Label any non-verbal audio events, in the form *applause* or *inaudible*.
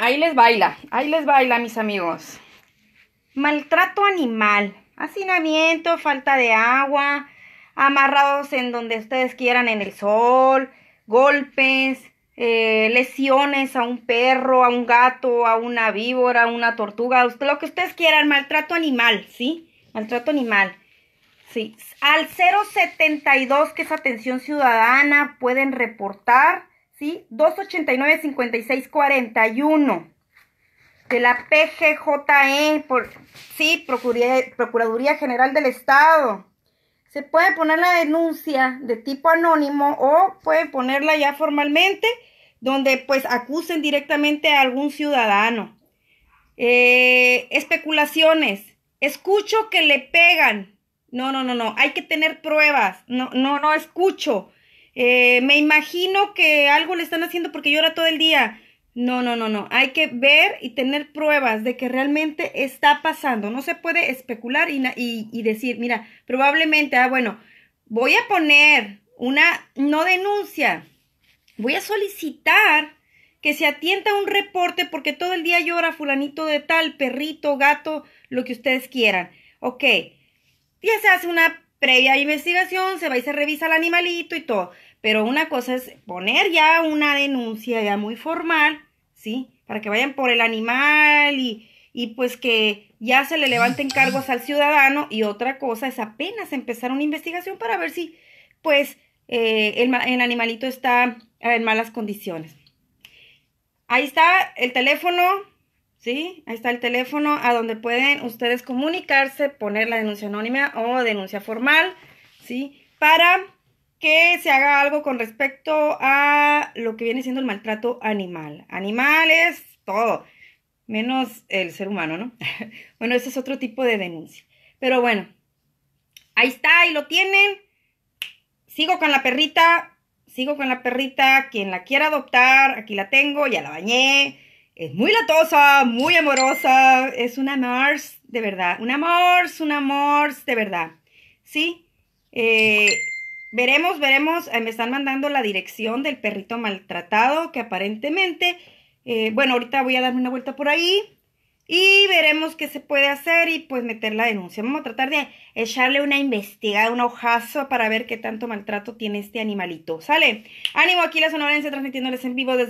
ahí les baila, ahí les baila, mis amigos. Maltrato animal, hacinamiento, falta de agua, amarrados en donde ustedes quieran, en el sol, golpes, eh, lesiones a un perro, a un gato, a una víbora, a una tortuga, lo que ustedes quieran, maltrato animal, ¿sí? Maltrato animal. Sí. Al 072, que es atención ciudadana, pueden reportar ¿sí? 289-5641 de la PGJE, sí, Procuraduría, General del Estado. Se puede poner la denuncia de tipo anónimo o puede ponerla ya formalmente, donde pues acusen directamente a algún ciudadano. Eh, especulaciones. Escucho que le pegan. No, no, no, no. Hay que tener pruebas. No, no, no escucho. Eh, me imagino que algo le están haciendo porque llora todo el día. No, no, no, no. Hay que ver y tener pruebas de que realmente está pasando. No se puede especular y, decir, mira, probablemente, ah, bueno, voy a poner una no denuncia. Voy a solicitar que se atienda un reporte porque todo el día llora fulanito de tal, perrito, gato, lo que ustedes quieran. Ok, ya se hace una previa investigación, se va y se revisa el animalito y todo. Pero una cosa es poner ya una denuncia ya muy formal, ¿sí? Para que vayan por el animal y, pues que ya se le levanten cargos al ciudadano. Y otra cosa es apenas empezar una investigación para ver si, pues, eh, el, el animalito está en malas condiciones. Ahí está el teléfono, ¿sí? Ahí está el teléfono a donde pueden ustedes comunicarse, poner la denuncia anónima o denuncia formal, ¿sí? Para que se haga algo con respecto a lo que viene siendo el maltrato animal. Animales, todo, menos el ser humano, ¿no? *laughs* bueno, ese es otro tipo de denuncia. Pero bueno, ahí está, ahí lo tienen. Sigo con la perrita, sigo con la perrita, quien la quiera adoptar, aquí la tengo, ya la bañé. Es muy latosa, muy amorosa, es una Mars de verdad, un amor, un amor de verdad. ¿Sí? Eh, Veremos, veremos, eh, me están mandando la dirección del perrito maltratado que aparentemente, eh, bueno, ahorita voy a darme una vuelta por ahí y veremos qué se puede hacer y pues meter la denuncia. Vamos a tratar de echarle una investigada, un hojazo para ver qué tanto maltrato tiene este animalito. ¿Sale? Ánimo, aquí la sonorense transmitiéndoles en vivo desde...